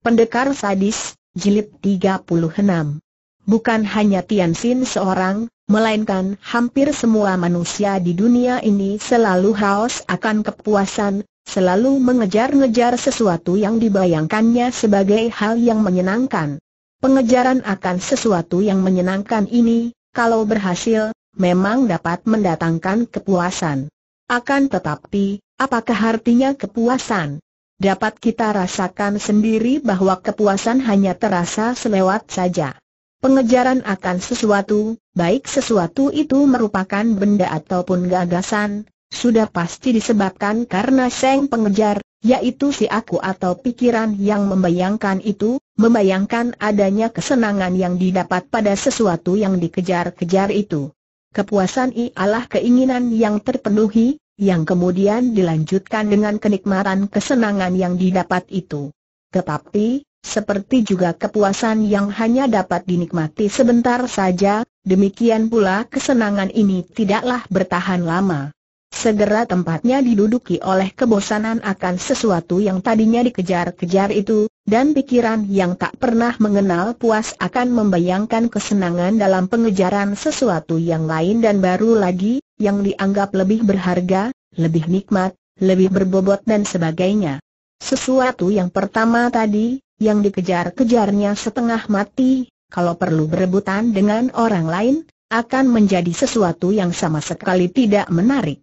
Pendekar Sadis, Jilid 36 Bukan hanya Tian Xin seorang, melainkan hampir semua manusia di dunia ini selalu haus akan kepuasan, selalu mengejar-ngejar sesuatu yang dibayangkannya sebagai hal yang menyenangkan. Pengejaran akan sesuatu yang menyenangkan ini, kalau berhasil, memang dapat mendatangkan kepuasan. Akan tetapi, apakah artinya kepuasan? dapat kita rasakan sendiri bahwa kepuasan hanya terasa selewat saja. Pengejaran akan sesuatu, baik sesuatu itu merupakan benda ataupun gagasan, sudah pasti disebabkan karena seng pengejar, yaitu si aku atau pikiran yang membayangkan itu, membayangkan adanya kesenangan yang didapat pada sesuatu yang dikejar-kejar itu. Kepuasan ialah keinginan yang terpenuhi, yang kemudian dilanjutkan dengan kenikmatan kesenangan yang didapat itu. Tetapi, seperti juga kepuasan yang hanya dapat dinikmati sebentar saja, demikian pula kesenangan ini tidaklah bertahan lama. Segera tempatnya diduduki oleh kebosanan akan sesuatu yang tadinya dikejar-kejar itu, dan pikiran yang tak pernah mengenal puas akan membayangkan kesenangan dalam pengejaran sesuatu yang lain dan baru lagi, yang dianggap lebih berharga, lebih nikmat, lebih berbobot dan sebagainya. Sesuatu yang pertama tadi, yang dikejar-kejarnya setengah mati, kalau perlu berebutan dengan orang lain, akan menjadi sesuatu yang sama sekali tidak menarik.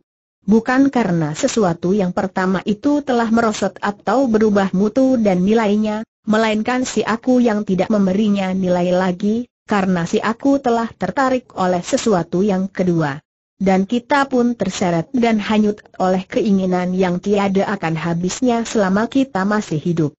Bukan karena sesuatu yang pertama itu telah merosot atau berubah mutu dan nilainya, melainkan si aku yang tidak memberinya nilai lagi, karena si aku telah tertarik oleh sesuatu yang kedua. Dan kita pun terseret dan hanyut oleh keinginan yang tiada akan habisnya selama kita masih hidup.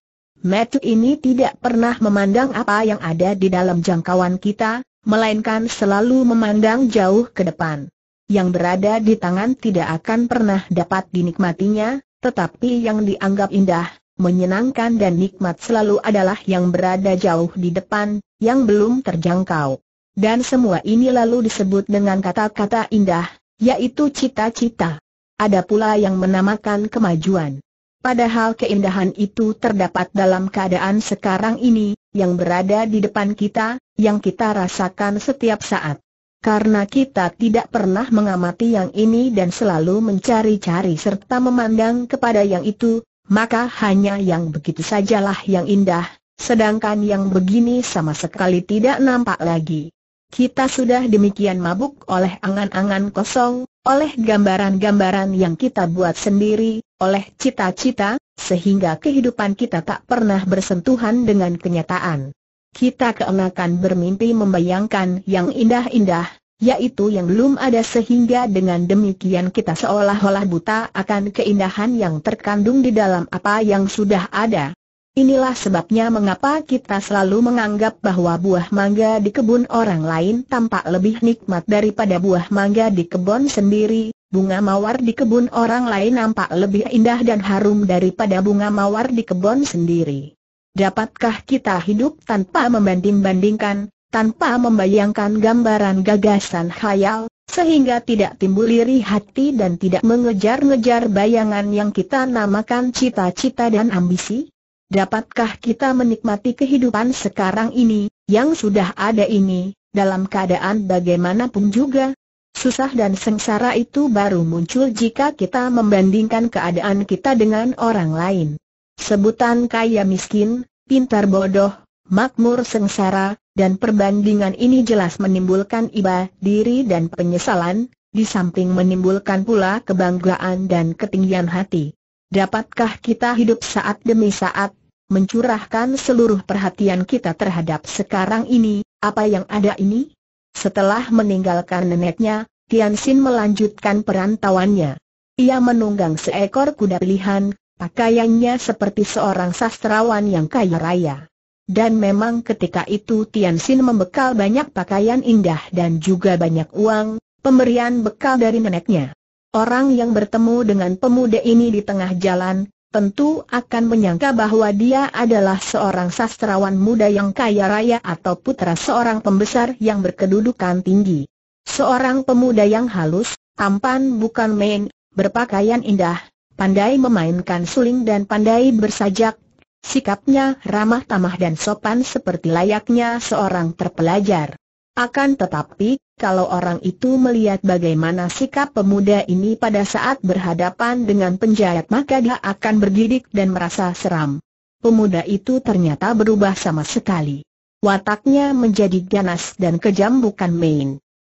Metu ini tidak pernah memandang apa yang ada di dalam jangkauan kita, melainkan selalu memandang jauh ke depan yang berada di tangan tidak akan pernah dapat dinikmatinya, tetapi yang dianggap indah, menyenangkan dan nikmat selalu adalah yang berada jauh di depan, yang belum terjangkau. Dan semua ini lalu disebut dengan kata-kata indah, yaitu cita-cita. Ada pula yang menamakan kemajuan. Padahal keindahan itu terdapat dalam keadaan sekarang ini, yang berada di depan kita, yang kita rasakan setiap saat karena kita tidak pernah mengamati yang ini dan selalu mencari-cari serta memandang kepada yang itu, maka hanya yang begitu sajalah yang indah, sedangkan yang begini sama sekali tidak nampak lagi. Kita sudah demikian mabuk oleh angan-angan kosong, oleh gambaran-gambaran yang kita buat sendiri, oleh cita-cita, sehingga kehidupan kita tak pernah bersentuhan dengan kenyataan kita keenakan bermimpi membayangkan yang indah-indah, yaitu yang belum ada sehingga dengan demikian kita seolah-olah buta akan keindahan yang terkandung di dalam apa yang sudah ada. Inilah sebabnya mengapa kita selalu menganggap bahwa buah mangga di kebun orang lain tampak lebih nikmat daripada buah mangga di kebun sendiri, bunga mawar di kebun orang lain nampak lebih indah dan harum daripada bunga mawar di kebun sendiri. Dapatkah kita hidup tanpa membanding-bandingkan, tanpa membayangkan gambaran gagasan khayal, sehingga tidak timbul iri hati dan tidak mengejar-ngejar bayangan yang kita namakan cita-cita dan ambisi? Dapatkah kita menikmati kehidupan sekarang ini, yang sudah ada ini, dalam keadaan bagaimanapun juga? Susah dan sengsara itu baru muncul jika kita membandingkan keadaan kita dengan orang lain. Sebutan kaya miskin, pintar bodoh, makmur sengsara, dan perbandingan ini jelas menimbulkan iba diri dan penyesalan, di samping menimbulkan pula kebanggaan dan ketinggian hati. Dapatkah kita hidup saat demi saat, mencurahkan seluruh perhatian kita terhadap sekarang ini, apa yang ada ini? Setelah meninggalkan neneknya, Tian Xin melanjutkan perantauannya. Ia menunggang seekor kuda pilihan, Pakaiannya seperti seorang sastrawan yang kaya raya. Dan memang ketika itu Tian Xin membekal banyak pakaian indah dan juga banyak uang, pemberian bekal dari neneknya. Orang yang bertemu dengan pemuda ini di tengah jalan, tentu akan menyangka bahwa dia adalah seorang sastrawan muda yang kaya raya atau putra seorang pembesar yang berkedudukan tinggi. Seorang pemuda yang halus, tampan bukan main, berpakaian indah, pandai memainkan suling dan pandai bersajak. Sikapnya ramah tamah dan sopan seperti layaknya seorang terpelajar. Akan tetapi, kalau orang itu melihat bagaimana sikap pemuda ini pada saat berhadapan dengan penjahat maka dia akan bergidik dan merasa seram. Pemuda itu ternyata berubah sama sekali. Wataknya menjadi ganas dan kejam bukan main.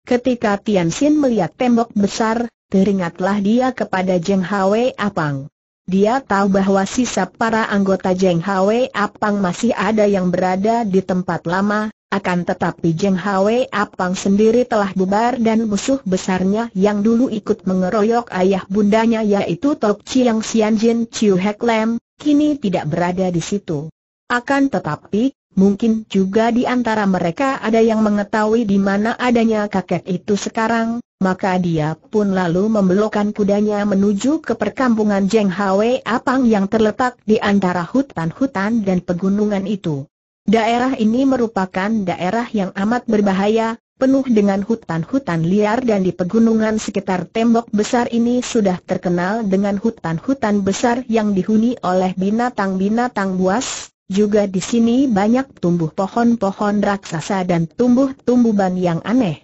Ketika Tian Xin melihat tembok besar, Teringatlah dia kepada Jeng Hwe Apang. Dia tahu bahwa sisa para anggota Jeng Hwe Apang masih ada yang berada di tempat lama, akan tetapi Jeng Hwe Apang sendiri telah bubar dan musuh besarnya yang dulu ikut mengeroyok ayah bundanya yaitu Tok Chiang Sian Jin Chiu Hek Lam, kini tidak berada di situ. Akan tetapi, Mungkin juga di antara mereka ada yang mengetahui di mana adanya kakek itu sekarang, maka dia pun lalu membelokkan kudanya menuju ke perkampungan Jeng Hwe Apang yang terletak di antara hutan-hutan dan pegunungan itu. Daerah ini merupakan daerah yang amat berbahaya, penuh dengan hutan-hutan liar dan di pegunungan sekitar tembok besar ini sudah terkenal dengan hutan-hutan besar yang dihuni oleh binatang-binatang buas, juga di sini banyak tumbuh pohon-pohon raksasa dan tumbuh-tumbuhan yang aneh.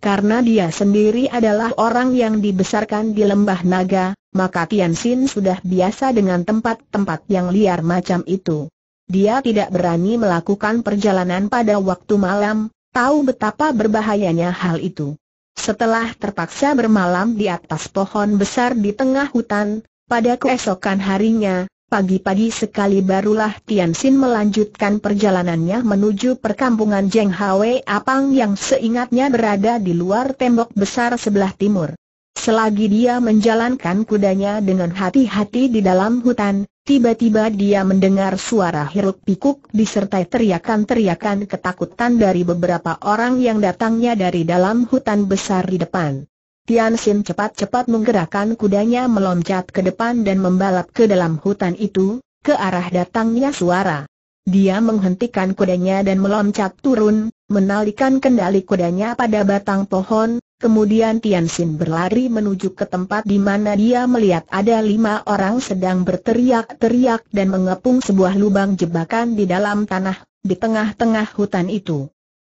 Karena dia sendiri adalah orang yang dibesarkan di lembah naga, maka Tian Xin sudah biasa dengan tempat-tempat yang liar macam itu. Dia tidak berani melakukan perjalanan pada waktu malam, tahu betapa berbahayanya hal itu. Setelah terpaksa bermalam di atas pohon besar di tengah hutan, pada keesokan harinya, Pagi-pagi sekali barulah Tian Xin melanjutkan perjalanannya menuju perkampungan Jeng Hwe Apang yang seingatnya berada di luar tembok besar sebelah timur. Selagi dia menjalankan kudanya dengan hati-hati di dalam hutan, tiba-tiba dia mendengar suara hiruk pikuk disertai teriakan-teriakan ketakutan dari beberapa orang yang datangnya dari dalam hutan besar di depan. Tian Xin cepat-cepat menggerakkan kudanya meloncat ke depan dan membalap ke dalam hutan itu, ke arah datangnya suara. Dia menghentikan kudanya dan meloncat turun, menalikan kendali kudanya pada batang pohon, kemudian Tian Xin berlari menuju ke tempat di mana dia melihat ada lima orang sedang berteriak-teriak dan mengepung sebuah lubang jebakan di dalam tanah, di tengah-tengah hutan itu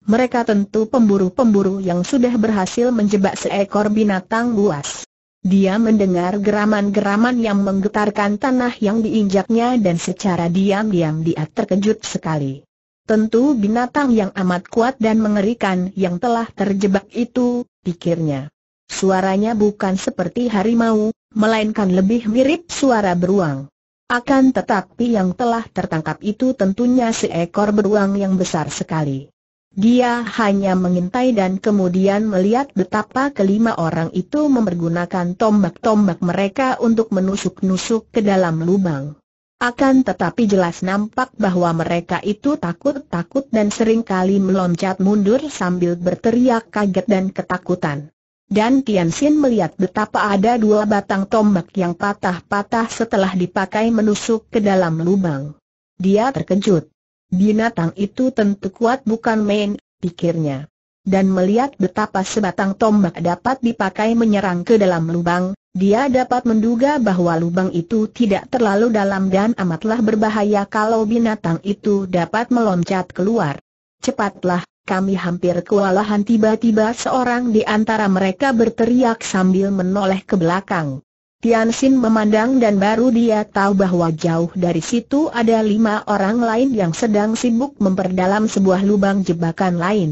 mereka tentu pemburu-pemburu yang sudah berhasil menjebak seekor binatang buas. Dia mendengar geraman-geraman yang menggetarkan tanah yang diinjaknya dan secara diam-diam dia terkejut sekali. Tentu binatang yang amat kuat dan mengerikan yang telah terjebak itu, pikirnya. Suaranya bukan seperti harimau, melainkan lebih mirip suara beruang. Akan tetapi yang telah tertangkap itu tentunya seekor beruang yang besar sekali. Dia hanya mengintai dan kemudian melihat betapa kelima orang itu mempergunakan tombak-tombak mereka untuk menusuk-nusuk ke dalam lubang. Akan tetapi jelas nampak bahwa mereka itu takut-takut dan seringkali meloncat mundur sambil berteriak kaget dan ketakutan. Dan Tian Xin melihat betapa ada dua batang tombak yang patah-patah setelah dipakai menusuk ke dalam lubang. Dia terkejut. Binatang itu tentu kuat bukan main, pikirnya. Dan melihat betapa sebatang tombak dapat dipakai menyerang ke dalam lubang, dia dapat menduga bahwa lubang itu tidak terlalu dalam dan amatlah berbahaya kalau binatang itu dapat meloncat keluar. Cepatlah, kami hampir kewalahan tiba-tiba seorang di antara mereka berteriak sambil menoleh ke belakang. Tian Xin memandang dan baru dia tahu bahwa jauh dari situ ada lima orang lain yang sedang sibuk memperdalam sebuah lubang jebakan lain.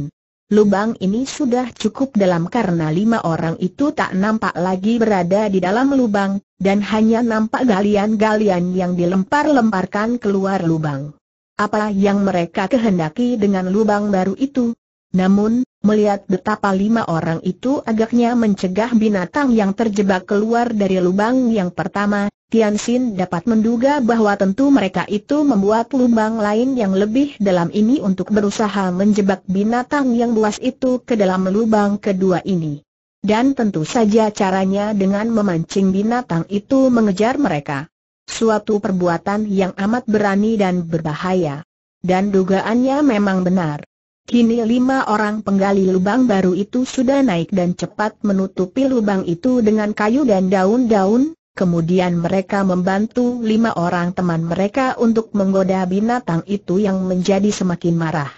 Lubang ini sudah cukup dalam karena lima orang itu tak nampak lagi berada di dalam lubang, dan hanya nampak galian-galian yang dilempar-lemparkan keluar lubang. Apa yang mereka kehendaki dengan lubang baru itu? Namun, melihat betapa lima orang itu agaknya mencegah binatang yang terjebak keluar dari lubang yang pertama, Tian Xin dapat menduga bahwa tentu mereka itu membuat lubang lain yang lebih dalam ini untuk berusaha menjebak binatang yang buas itu ke dalam lubang kedua ini. Dan tentu saja caranya dengan memancing binatang itu mengejar mereka. Suatu perbuatan yang amat berani dan berbahaya. Dan dugaannya memang benar. Kini lima orang penggali lubang baru itu sudah naik dan cepat menutupi lubang itu dengan kayu dan daun-daun, kemudian mereka membantu lima orang teman mereka untuk menggoda binatang itu yang menjadi semakin marah.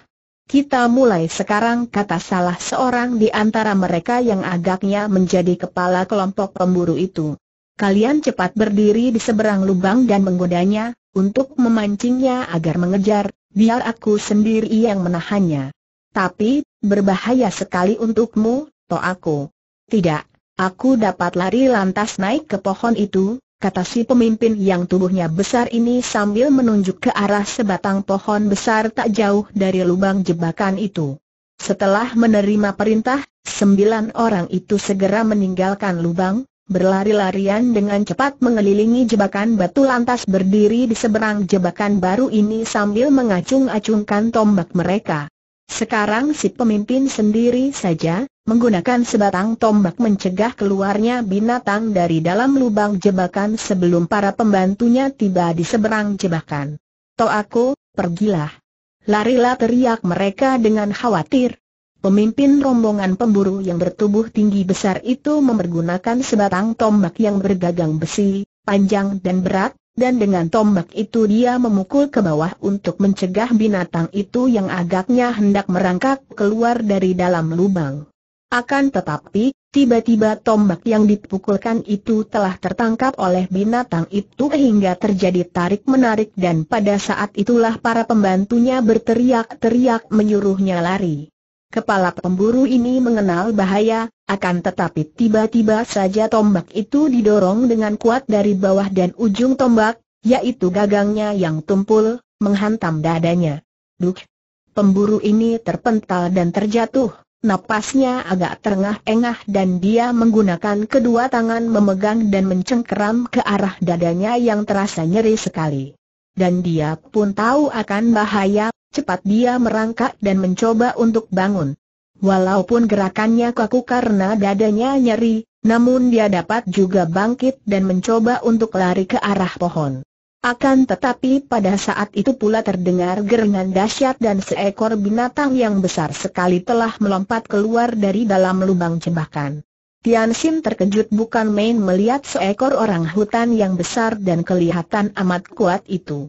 Kita mulai sekarang kata salah seorang di antara mereka yang agaknya menjadi kepala kelompok pemburu itu. Kalian cepat berdiri di seberang lubang dan menggodanya, untuk memancingnya agar mengejar, biar aku sendiri yang menahannya. Tapi, berbahaya sekali untukmu, aku. Tidak, aku dapat lari lantas naik ke pohon itu, kata si pemimpin yang tubuhnya besar ini sambil menunjuk ke arah sebatang pohon besar tak jauh dari lubang jebakan itu. Setelah menerima perintah, sembilan orang itu segera meninggalkan lubang, berlari-larian dengan cepat mengelilingi jebakan batu lantas berdiri di seberang jebakan baru ini sambil mengacung-acungkan tombak mereka. Sekarang si pemimpin sendiri saja, menggunakan sebatang tombak mencegah keluarnya binatang dari dalam lubang jebakan sebelum para pembantunya tiba di seberang jebakan. To aku, pergilah. Larilah teriak mereka dengan khawatir. Pemimpin rombongan pemburu yang bertubuh tinggi besar itu memergunakan sebatang tombak yang bergagang besi, panjang dan berat, dan dengan tombak itu dia memukul ke bawah untuk mencegah binatang itu yang agaknya hendak merangkak keluar dari dalam lubang. Akan tetapi, tiba-tiba tombak yang dipukulkan itu telah tertangkap oleh binatang itu hingga terjadi tarik-menarik dan pada saat itulah para pembantunya berteriak-teriak menyuruhnya lari. Kepala pemburu ini mengenal bahaya, akan tetapi tiba-tiba saja tombak itu didorong dengan kuat dari bawah dan ujung tombak, yaitu gagangnya yang tumpul, menghantam dadanya. Duk! Pemburu ini terpental dan terjatuh, napasnya agak terengah-engah dan dia menggunakan kedua tangan memegang dan mencengkeram ke arah dadanya yang terasa nyeri sekali. Dan dia pun tahu akan bahaya, cepat dia merangkak dan mencoba untuk bangun. Walaupun gerakannya kaku karena dadanya nyeri, namun dia dapat juga bangkit dan mencoba untuk lari ke arah pohon. Akan tetapi pada saat itu pula terdengar gerengan dahsyat dan seekor binatang yang besar sekali telah melompat keluar dari dalam lubang jebakan. Tian Xin terkejut bukan main melihat seekor orang hutan yang besar dan kelihatan amat kuat itu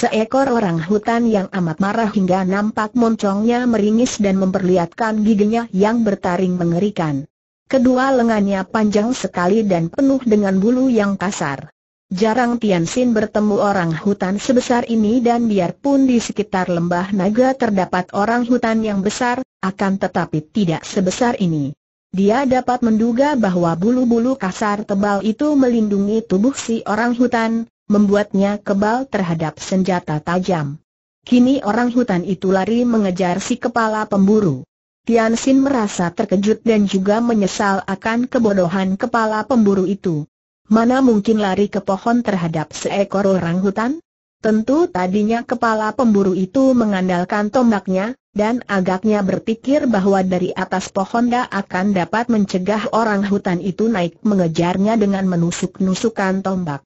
seekor orang hutan yang amat marah hingga nampak moncongnya meringis dan memperlihatkan giginya yang bertaring mengerikan. Kedua lengannya panjang sekali dan penuh dengan bulu yang kasar. Jarang Tianxin bertemu orang hutan sebesar ini dan biarpun di sekitar lembah naga terdapat orang hutan yang besar, akan tetapi tidak sebesar ini. Dia dapat menduga bahwa bulu-bulu kasar tebal itu melindungi tubuh si orang hutan, membuatnya kebal terhadap senjata tajam. Kini orang hutan itu lari mengejar si kepala pemburu. Tian Xin merasa terkejut dan juga menyesal akan kebodohan kepala pemburu itu. Mana mungkin lari ke pohon terhadap seekor orang hutan? Tentu tadinya kepala pemburu itu mengandalkan tombaknya, dan agaknya berpikir bahwa dari atas pohon dia akan dapat mencegah orang hutan itu naik mengejarnya dengan menusuk-nusukan tombak.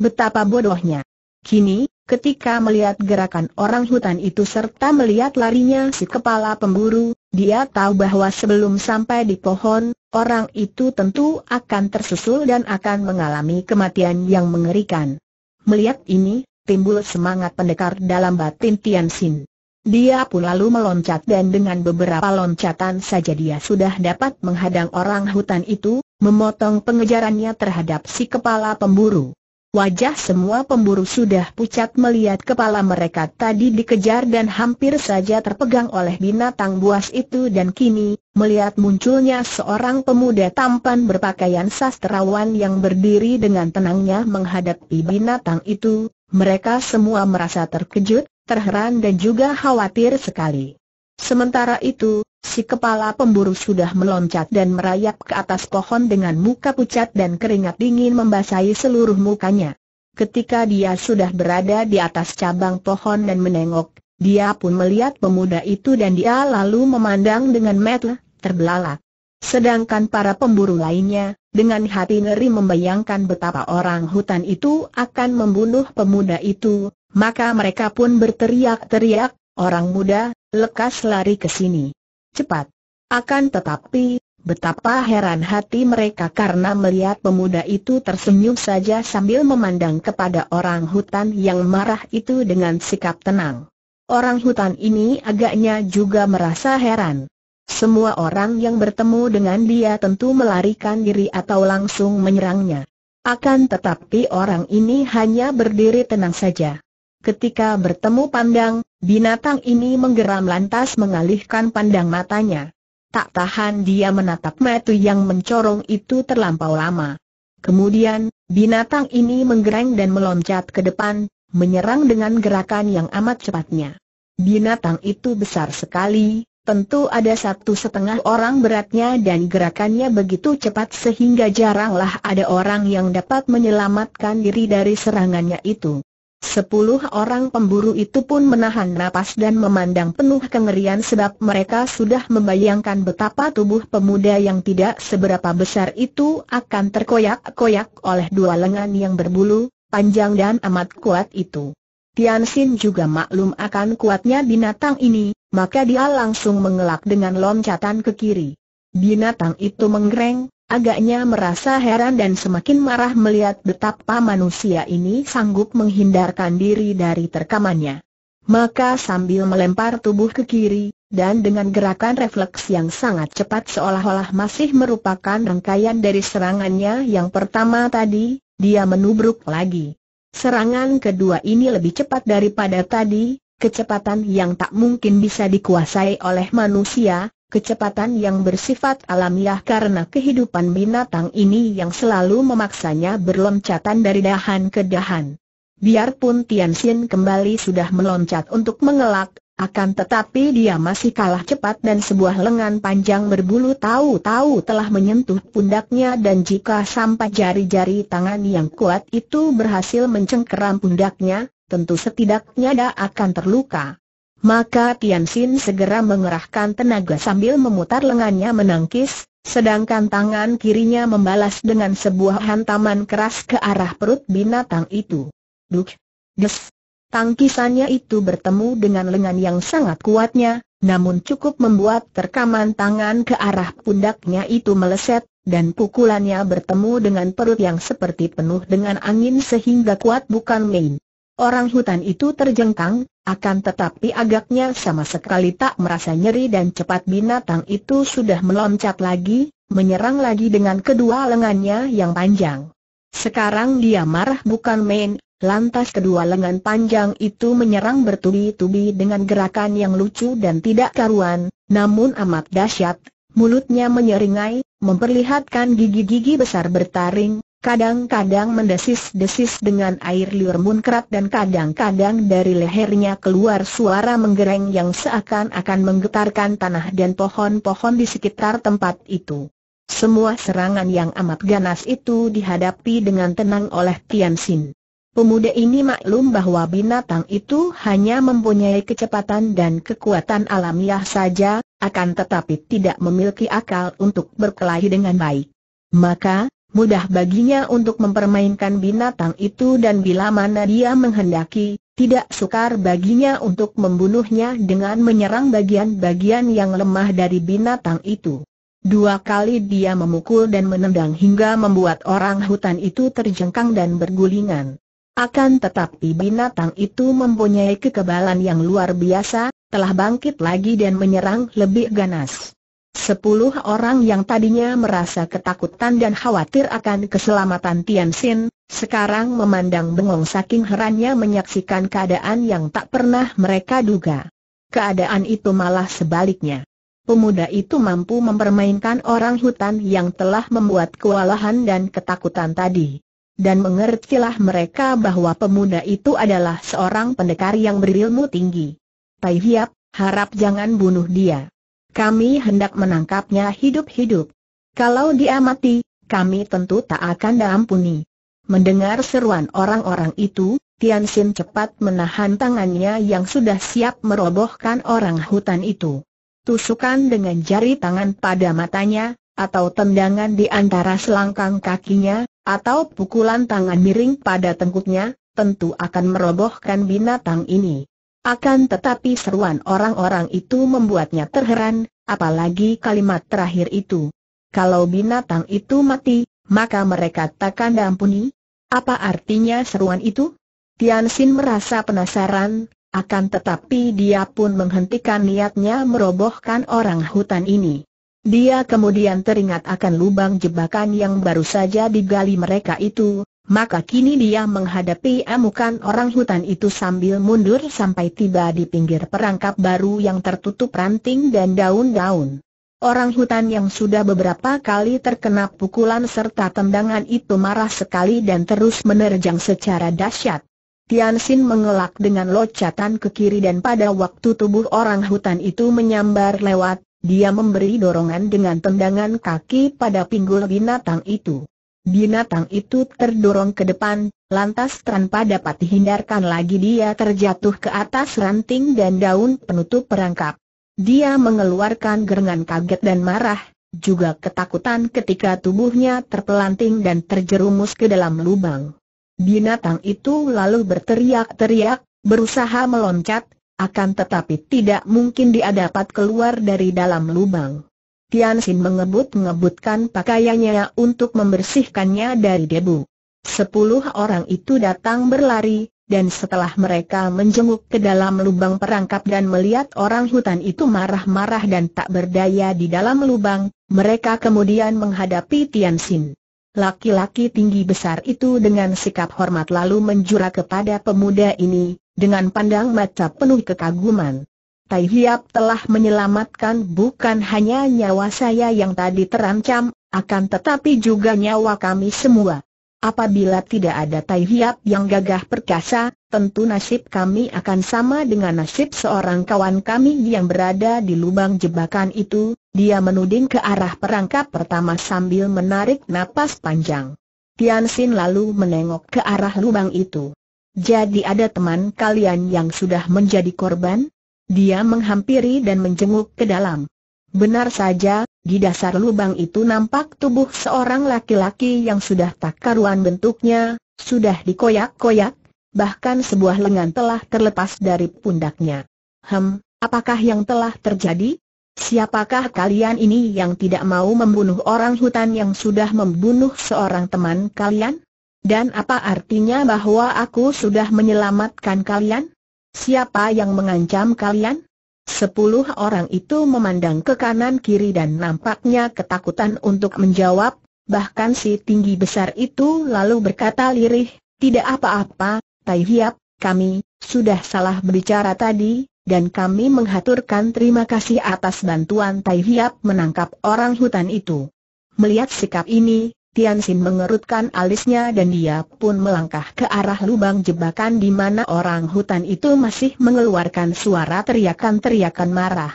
Betapa bodohnya. Kini, ketika melihat gerakan orang hutan itu serta melihat larinya si kepala pemburu, dia tahu bahwa sebelum sampai di pohon, orang itu tentu akan tersusul dan akan mengalami kematian yang mengerikan. Melihat ini, timbul semangat pendekar dalam batin Tian Xin. Dia pun lalu meloncat dan dengan beberapa loncatan saja dia sudah dapat menghadang orang hutan itu, memotong pengejarannya terhadap si kepala pemburu. Wajah semua pemburu sudah pucat melihat kepala mereka tadi dikejar dan hampir saja terpegang oleh binatang buas itu dan kini, melihat munculnya seorang pemuda tampan berpakaian sastrawan yang berdiri dengan tenangnya menghadapi binatang itu, mereka semua merasa terkejut, terheran dan juga khawatir sekali. Sementara itu, Si kepala pemburu sudah meloncat dan merayap ke atas pohon dengan muka pucat dan keringat dingin membasahi seluruh mukanya. Ketika dia sudah berada di atas cabang pohon dan menengok, dia pun melihat pemuda itu dan dia lalu memandang dengan mata terbelalak. Sedangkan para pemburu lainnya, dengan hati ngeri membayangkan betapa orang hutan itu akan membunuh pemuda itu, maka mereka pun berteriak-teriak, orang muda, lekas lari ke sini cepat. Akan tetapi, betapa heran hati mereka karena melihat pemuda itu tersenyum saja sambil memandang kepada orang hutan yang marah itu dengan sikap tenang. Orang hutan ini agaknya juga merasa heran. Semua orang yang bertemu dengan dia tentu melarikan diri atau langsung menyerangnya. Akan tetapi orang ini hanya berdiri tenang saja. Ketika bertemu pandang, binatang ini menggeram lantas mengalihkan pandang matanya. Tak tahan dia menatap metu yang mencorong itu terlampau lama. Kemudian, binatang ini menggereng dan meloncat ke depan, menyerang dengan gerakan yang amat cepatnya. Binatang itu besar sekali, tentu ada satu setengah orang beratnya dan gerakannya begitu cepat sehingga jaranglah ada orang yang dapat menyelamatkan diri dari serangannya itu. Sepuluh orang pemburu itu pun menahan napas dan memandang penuh kengerian sebab mereka sudah membayangkan betapa tubuh pemuda yang tidak seberapa besar itu akan terkoyak-koyak oleh dua lengan yang berbulu, panjang dan amat kuat itu. Tian Xin juga maklum akan kuatnya binatang ini, maka dia langsung mengelak dengan loncatan ke kiri. Binatang itu menggereng, Agaknya merasa heran dan semakin marah melihat betapa manusia ini sanggup menghindarkan diri dari terkamannya. Maka sambil melempar tubuh ke kiri, dan dengan gerakan refleks yang sangat cepat seolah-olah masih merupakan rangkaian dari serangannya yang pertama tadi, dia menubruk lagi. Serangan kedua ini lebih cepat daripada tadi, kecepatan yang tak mungkin bisa dikuasai oleh manusia, kecepatan yang bersifat alamiah karena kehidupan binatang ini yang selalu memaksanya berloncatan dari dahan ke dahan. Biarpun Tian Xin kembali sudah meloncat untuk mengelak, akan tetapi dia masih kalah cepat dan sebuah lengan panjang berbulu tahu-tahu telah menyentuh pundaknya dan jika sampai jari-jari tangan yang kuat itu berhasil mencengkeram pundaknya, tentu setidaknya dia akan terluka maka Tian Xin segera mengerahkan tenaga sambil memutar lengannya menangkis, sedangkan tangan kirinya membalas dengan sebuah hantaman keras ke arah perut binatang itu. Duk! Des! Tangkisannya itu bertemu dengan lengan yang sangat kuatnya, namun cukup membuat terkaman tangan ke arah pundaknya itu meleset, dan pukulannya bertemu dengan perut yang seperti penuh dengan angin sehingga kuat bukan main. Orang hutan itu terjengkang, akan tetapi agaknya sama sekali tak merasa nyeri dan cepat binatang itu sudah meloncat lagi, menyerang lagi dengan kedua lengannya yang panjang. Sekarang dia marah bukan main, lantas kedua lengan panjang itu menyerang bertubi-tubi dengan gerakan yang lucu dan tidak karuan, namun amat dahsyat, mulutnya menyeringai, memperlihatkan gigi-gigi besar bertaring, kadang-kadang mendesis-desis dengan air liur munkrat dan kadang-kadang dari lehernya keluar suara menggereng yang seakan-akan menggetarkan tanah dan pohon-pohon di sekitar tempat itu. Semua serangan yang amat ganas itu dihadapi dengan tenang oleh Tian Xin. Pemuda ini maklum bahwa binatang itu hanya mempunyai kecepatan dan kekuatan alamiah saja, akan tetapi tidak memiliki akal untuk berkelahi dengan baik. Maka, mudah baginya untuk mempermainkan binatang itu dan bila mana dia menghendaki, tidak sukar baginya untuk membunuhnya dengan menyerang bagian-bagian yang lemah dari binatang itu. Dua kali dia memukul dan menendang hingga membuat orang hutan itu terjengkang dan bergulingan. Akan tetapi binatang itu mempunyai kekebalan yang luar biasa, telah bangkit lagi dan menyerang lebih ganas. Sepuluh orang yang tadinya merasa ketakutan dan khawatir akan keselamatan Tian Xin, sekarang memandang bengong saking herannya menyaksikan keadaan yang tak pernah mereka duga. Keadaan itu malah sebaliknya. Pemuda itu mampu mempermainkan orang hutan yang telah membuat kewalahan dan ketakutan tadi. Dan mengertilah mereka bahwa pemuda itu adalah seorang pendekar yang berilmu tinggi. Tai Hiap, harap jangan bunuh dia. Kami hendak menangkapnya hidup-hidup. Kalau dia mati, kami tentu tak akan diampuni. Mendengar seruan orang-orang itu, Tian Xin cepat menahan tangannya yang sudah siap merobohkan orang hutan itu. Tusukan dengan jari tangan pada matanya, atau tendangan di antara selangkang kakinya, atau pukulan tangan miring pada tengkuknya, tentu akan merobohkan binatang ini. Akan tetapi seruan orang-orang itu membuatnya terheran, apalagi kalimat terakhir itu. Kalau binatang itu mati, maka mereka takkan diampuni? Apa artinya seruan itu? Tian Xin merasa penasaran, akan tetapi dia pun menghentikan niatnya merobohkan orang hutan ini. Dia kemudian teringat akan lubang jebakan yang baru saja digali mereka itu, maka kini dia menghadapi amukan orang hutan itu sambil mundur sampai tiba di pinggir perangkap baru yang tertutup ranting dan daun-daun. Orang hutan yang sudah beberapa kali terkena pukulan serta tendangan itu marah sekali dan terus menerjang secara dahsyat. Tian Xin mengelak dengan loncatan ke kiri dan pada waktu tubuh orang hutan itu menyambar lewat, dia memberi dorongan dengan tendangan kaki pada pinggul binatang itu. Binatang itu terdorong ke depan, lantas tanpa dapat dihindarkan lagi dia terjatuh ke atas ranting dan daun penutup perangkap. Dia mengeluarkan gerengan kaget dan marah, juga ketakutan ketika tubuhnya terpelanting dan terjerumus ke dalam lubang. Binatang itu lalu berteriak-teriak, berusaha meloncat, akan tetapi tidak mungkin dia dapat keluar dari dalam lubang. Tian Xin mengebut-ngebutkan pakaiannya untuk membersihkannya dari debu. Sepuluh orang itu datang berlari, dan setelah mereka menjenguk ke dalam lubang perangkap dan melihat orang hutan itu marah-marah dan tak berdaya di dalam lubang, mereka kemudian menghadapi Tian Xin. Laki-laki tinggi besar itu dengan sikap hormat lalu menjura kepada pemuda ini, dengan pandang mata penuh kekaguman. Tai Hiap telah menyelamatkan bukan hanya nyawa saya yang tadi terancam, akan tetapi juga nyawa kami semua. Apabila tidak ada Tai Hiap yang gagah perkasa, tentu nasib kami akan sama dengan nasib seorang kawan kami yang berada di lubang jebakan itu, dia menuding ke arah perangkap pertama sambil menarik napas panjang. Tian Xin lalu menengok ke arah lubang itu. Jadi ada teman kalian yang sudah menjadi korban? Dia menghampiri dan menjenguk ke dalam. Benar saja, di dasar lubang itu nampak tubuh seorang laki-laki yang sudah tak karuan bentuknya, sudah dikoyak-koyak, bahkan sebuah lengan telah terlepas dari pundaknya. Hem, apakah yang telah terjadi? Siapakah kalian ini yang tidak mau membunuh orang hutan yang sudah membunuh seorang teman kalian? Dan apa artinya bahwa aku sudah menyelamatkan kalian? Siapa yang mengancam kalian? Sepuluh orang itu memandang ke kanan kiri dan nampaknya ketakutan untuk menjawab, bahkan si tinggi besar itu lalu berkata lirih, tidak apa-apa, Tai Hiap, kami, sudah salah berbicara tadi, dan kami menghaturkan terima kasih atas bantuan Tai Hiap menangkap orang hutan itu. Melihat sikap ini, Tian Xin mengerutkan alisnya dan dia pun melangkah ke arah lubang jebakan di mana orang hutan itu masih mengeluarkan suara teriakan-teriakan marah.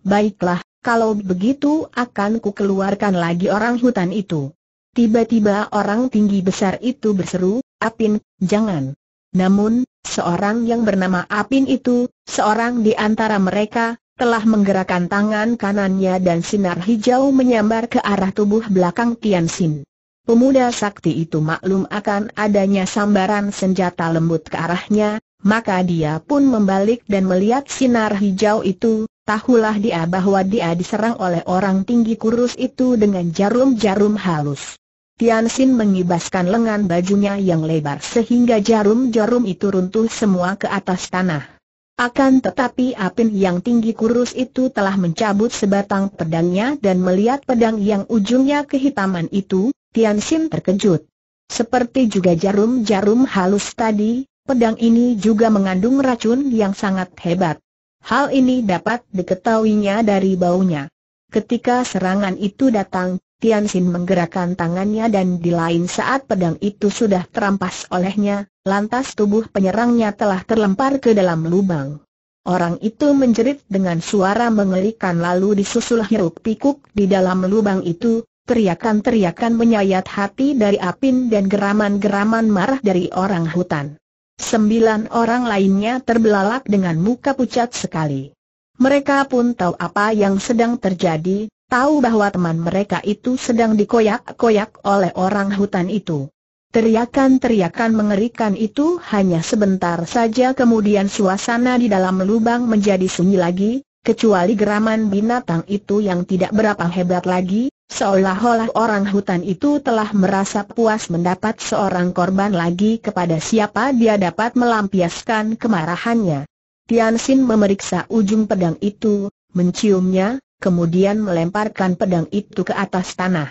Baiklah, kalau begitu akan ku keluarkan lagi orang hutan itu. Tiba-tiba orang tinggi besar itu berseru, Apin, jangan. Namun, seorang yang bernama Apin itu, seorang di antara mereka, telah menggerakkan tangan kanannya dan sinar hijau menyambar ke arah tubuh belakang Tian Xin. Pemuda sakti itu maklum akan adanya sambaran senjata lembut ke arahnya, maka dia pun membalik dan melihat sinar hijau itu, tahulah dia bahwa dia diserang oleh orang tinggi kurus itu dengan jarum-jarum halus. Tian Xin mengibaskan lengan bajunya yang lebar sehingga jarum-jarum itu runtuh semua ke atas tanah. Akan tetapi Apin yang tinggi kurus itu telah mencabut sebatang pedangnya dan melihat pedang yang ujungnya kehitaman itu, Tian Xin terkejut. Seperti juga jarum-jarum halus tadi, pedang ini juga mengandung racun yang sangat hebat. Hal ini dapat diketahuinya dari baunya. Ketika serangan itu datang, Tian Xin menggerakkan tangannya dan di lain saat pedang itu sudah terampas olehnya, lantas tubuh penyerangnya telah terlempar ke dalam lubang. Orang itu menjerit dengan suara mengerikan lalu disusul hiruk pikuk di dalam lubang itu, teriakan-teriakan menyayat hati dari Apin dan geraman-geraman marah dari orang hutan. Sembilan orang lainnya terbelalak dengan muka pucat sekali. Mereka pun tahu apa yang sedang terjadi, tahu bahwa teman mereka itu sedang dikoyak-koyak oleh orang hutan itu. Teriakan-teriakan mengerikan itu hanya sebentar saja kemudian suasana di dalam lubang menjadi sunyi lagi, kecuali geraman binatang itu yang tidak berapa hebat lagi, Seolah-olah orang hutan itu telah merasa puas mendapat seorang korban lagi kepada siapa dia dapat melampiaskan kemarahannya. Tian Xin memeriksa ujung pedang itu, menciumnya, kemudian melemparkan pedang itu ke atas tanah.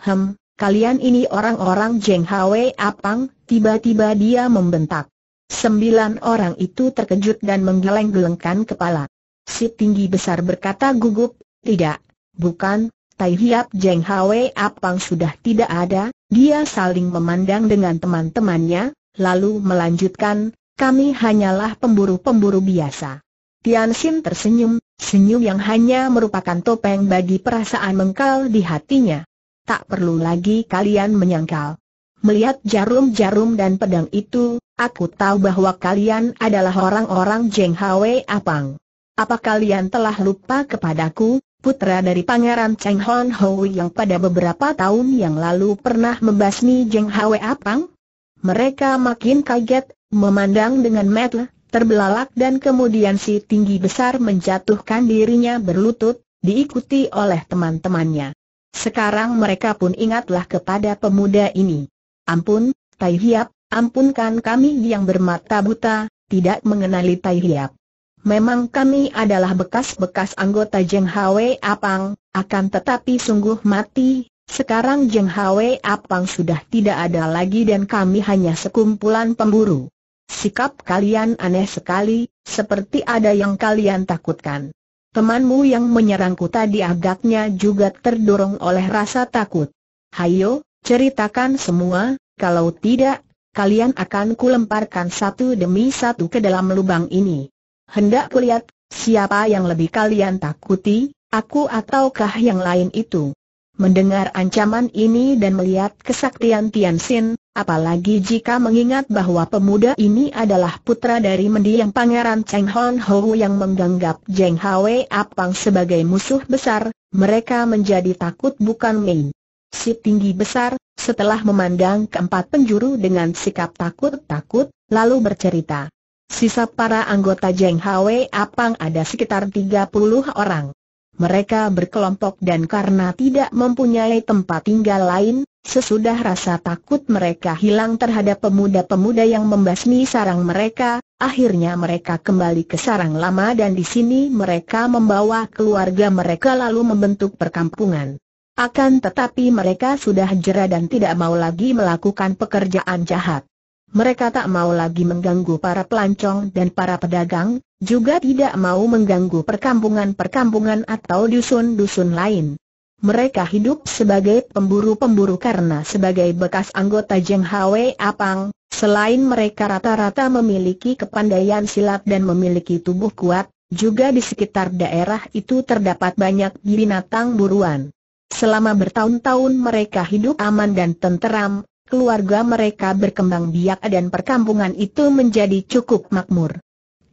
Hem, kalian ini orang-orang Jeng Hwe Apang, tiba-tiba dia membentak. Sembilan orang itu terkejut dan menggeleng-gelengkan kepala. Si tinggi besar berkata gugup, tidak, bukan, Tai Hiap Jeng Hwe Apang sudah tidak ada, dia saling memandang dengan teman-temannya, lalu melanjutkan, kami hanyalah pemburu-pemburu biasa. Tian Xin tersenyum, senyum yang hanya merupakan topeng bagi perasaan mengkal di hatinya. Tak perlu lagi kalian menyangkal. Melihat jarum-jarum dan pedang itu, aku tahu bahwa kalian adalah orang-orang Jeng Hwe Apang. Apa kalian telah lupa kepadaku, putra dari Pangeran Cheng Hon Ho yang pada beberapa tahun yang lalu pernah membasmi Jeng Hwe Apang? Mereka makin kaget, memandang dengan metel, terbelalak dan kemudian si tinggi besar menjatuhkan dirinya berlutut, diikuti oleh teman-temannya. Sekarang mereka pun ingatlah kepada pemuda ini. Ampun, Tai Hiap, ampunkan kami yang bermata buta, tidak mengenali Tai Hiap. Memang kami adalah bekas-bekas anggota Jeng Hwe Apang, akan tetapi sungguh mati, sekarang Jeng Hwe Apang sudah tidak ada lagi dan kami hanya sekumpulan pemburu. Sikap kalian aneh sekali, seperti ada yang kalian takutkan. Temanmu yang menyerangku tadi agaknya juga terdorong oleh rasa takut. Hayo, ceritakan semua, kalau tidak, kalian akan kulemparkan satu demi satu ke dalam lubang ini hendak kulihat, siapa yang lebih kalian takuti, aku ataukah yang lain itu? Mendengar ancaman ini dan melihat kesaktian Tian Xin, apalagi jika mengingat bahwa pemuda ini adalah putra dari mendiang pangeran Cheng Hon Ho yang menganggap Jeng Hwe Apang sebagai musuh besar, mereka menjadi takut bukan main. Si tinggi besar, setelah memandang keempat penjuru dengan sikap takut-takut, lalu bercerita. Sisa para anggota Jeng Hwe Apang ada sekitar 30 orang. Mereka berkelompok dan karena tidak mempunyai tempat tinggal lain, sesudah rasa takut mereka hilang terhadap pemuda-pemuda yang membasmi sarang mereka, akhirnya mereka kembali ke sarang lama dan di sini mereka membawa keluarga mereka lalu membentuk perkampungan. Akan tetapi mereka sudah jera dan tidak mau lagi melakukan pekerjaan jahat mereka tak mau lagi mengganggu para pelancong dan para pedagang, juga tidak mau mengganggu perkampungan-perkampungan atau dusun-dusun lain. Mereka hidup sebagai pemburu-pemburu karena sebagai bekas anggota Jeng Hwe Apang, selain mereka rata-rata memiliki kepandaian silat dan memiliki tubuh kuat, juga di sekitar daerah itu terdapat banyak binatang buruan. Selama bertahun-tahun mereka hidup aman dan tenteram, keluarga mereka berkembang biak dan perkampungan itu menjadi cukup makmur.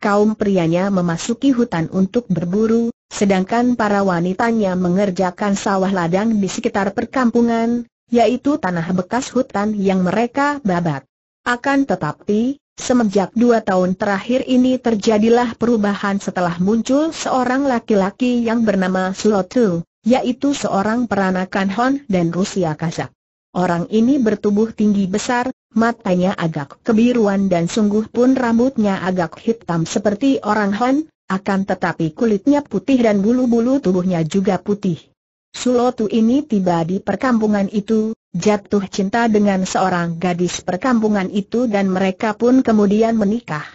Kaum prianya memasuki hutan untuk berburu, sedangkan para wanitanya mengerjakan sawah ladang di sekitar perkampungan, yaitu tanah bekas hutan yang mereka babat. Akan tetapi, semenjak dua tahun terakhir ini terjadilah perubahan setelah muncul seorang laki-laki yang bernama Sulotu, yaitu seorang peranakan Hon dan Rusia Kazak. Orang ini bertubuh tinggi besar, matanya agak kebiruan dan sungguh pun rambutnya agak hitam seperti orang Han, akan tetapi kulitnya putih dan bulu-bulu tubuhnya juga putih. Sulotu ini tiba di perkampungan itu, jatuh cinta dengan seorang gadis perkampungan itu dan mereka pun kemudian menikah.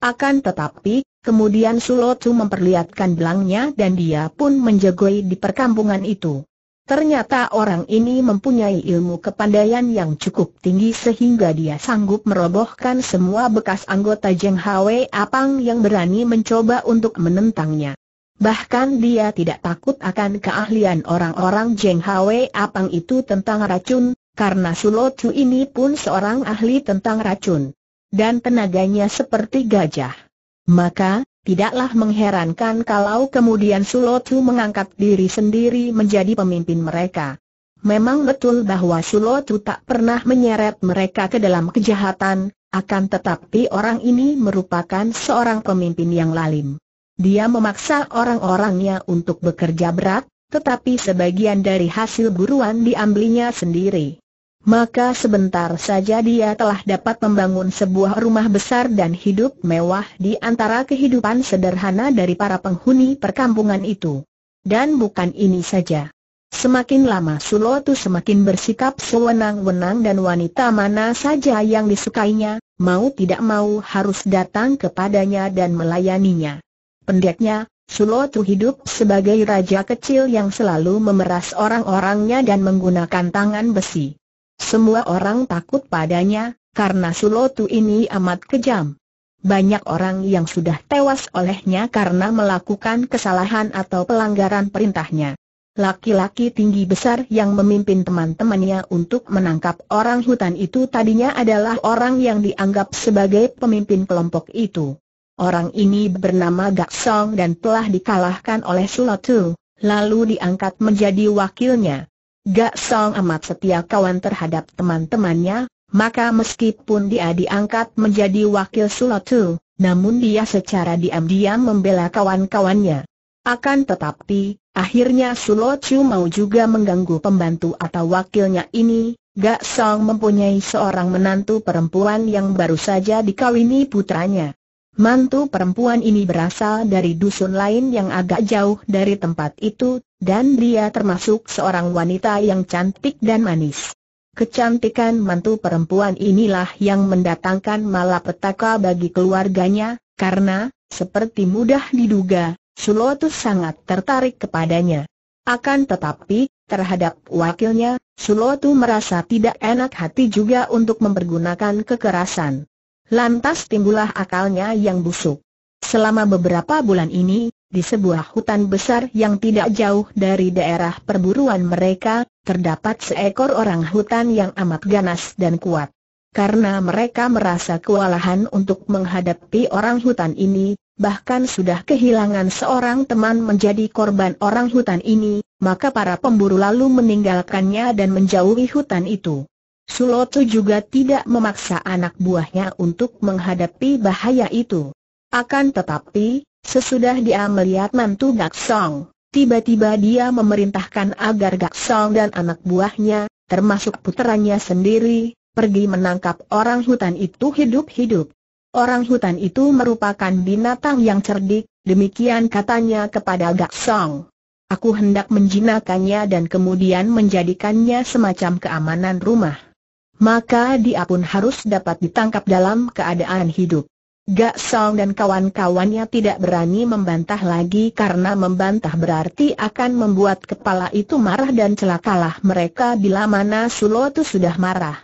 Akan tetapi, kemudian Sulotu memperlihatkan belangnya dan dia pun menjagoi di perkampungan itu. Ternyata orang ini mempunyai ilmu kepandaian yang cukup tinggi sehingga dia sanggup merobohkan semua bekas anggota Jeng Hwe Apang yang berani mencoba untuk menentangnya. Bahkan dia tidak takut akan keahlian orang-orang Jeng Hwe Apang itu tentang racun, karena Chu ini pun seorang ahli tentang racun. Dan tenaganya seperti gajah. Maka, Tidaklah mengherankan kalau kemudian Sulotu mengangkat diri sendiri menjadi pemimpin mereka. Memang betul bahwa Sulotu tak pernah menyeret mereka ke dalam kejahatan, akan tetapi orang ini merupakan seorang pemimpin yang lalim. Dia memaksa orang-orangnya untuk bekerja berat, tetapi sebagian dari hasil buruan diambilnya sendiri maka sebentar saja dia telah dapat membangun sebuah rumah besar dan hidup mewah di antara kehidupan sederhana dari para penghuni perkampungan itu. Dan bukan ini saja. Semakin lama Sulotu semakin bersikap sewenang-wenang dan wanita mana saja yang disukainya, mau tidak mau harus datang kepadanya dan melayaninya. Pendeknya, Sulotu hidup sebagai raja kecil yang selalu memeras orang-orangnya dan menggunakan tangan besi. Semua orang takut padanya, karena Sulotu ini amat kejam. Banyak orang yang sudah tewas olehnya karena melakukan kesalahan atau pelanggaran perintahnya. Laki-laki tinggi besar yang memimpin teman-temannya untuk menangkap orang hutan itu tadinya adalah orang yang dianggap sebagai pemimpin kelompok itu. Orang ini bernama Gak Song dan telah dikalahkan oleh Sulotu, lalu diangkat menjadi wakilnya. Gak Song amat setia kawan terhadap teman-temannya, maka meskipun dia diangkat menjadi wakil Sulatu, namun dia secara diam-diam membela kawan-kawannya. Akan tetapi, akhirnya Sulocu mau juga mengganggu pembantu atau wakilnya ini, Gak Song mempunyai seorang menantu perempuan yang baru saja dikawini putranya. Mantu perempuan ini berasal dari dusun lain yang agak jauh dari tempat itu, dan dia termasuk seorang wanita yang cantik dan manis. Kecantikan mantu perempuan inilah yang mendatangkan malapetaka bagi keluarganya, karena, seperti mudah diduga, Sulotus sangat tertarik kepadanya. Akan tetapi, terhadap wakilnya, Sulotu merasa tidak enak hati juga untuk mempergunakan kekerasan. Lantas timbullah akalnya yang busuk. Selama beberapa bulan ini, di sebuah hutan besar yang tidak jauh dari daerah perburuan mereka, terdapat seekor orang hutan yang amat ganas dan kuat. Karena mereka merasa kewalahan untuk menghadapi orang hutan ini, bahkan sudah kehilangan seorang teman menjadi korban orang hutan ini, maka para pemburu lalu meninggalkannya dan menjauhi hutan itu. Suloto juga tidak memaksa anak buahnya untuk menghadapi bahaya itu. Akan tetapi, Sesudah dia melihat mantu Gak Song, tiba-tiba dia memerintahkan agar Gak Song dan anak buahnya, termasuk puteranya sendiri, pergi menangkap orang hutan itu hidup-hidup. Orang hutan itu merupakan binatang yang cerdik, demikian katanya kepada Gak Song. Aku hendak menjinakannya dan kemudian menjadikannya semacam keamanan rumah. Maka dia pun harus dapat ditangkap dalam keadaan hidup. Gak Song dan kawan-kawannya tidak berani membantah lagi karena membantah berarti akan membuat kepala itu marah dan celakalah mereka bila mana sulo itu sudah marah.